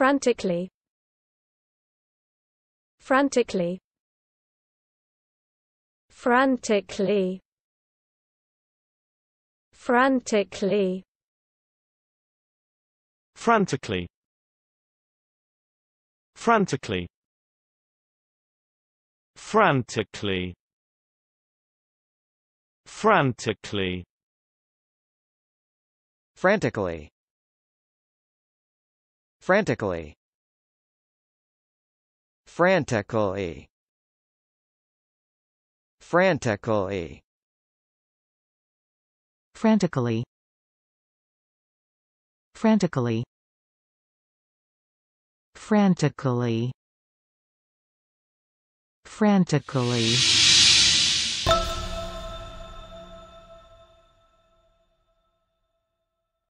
frantically frantically frantically frantically frantically frantically frantically frantically frantically Frantically. Frantically. Frantically. Frantically. Frantically. Frantically. Frantically.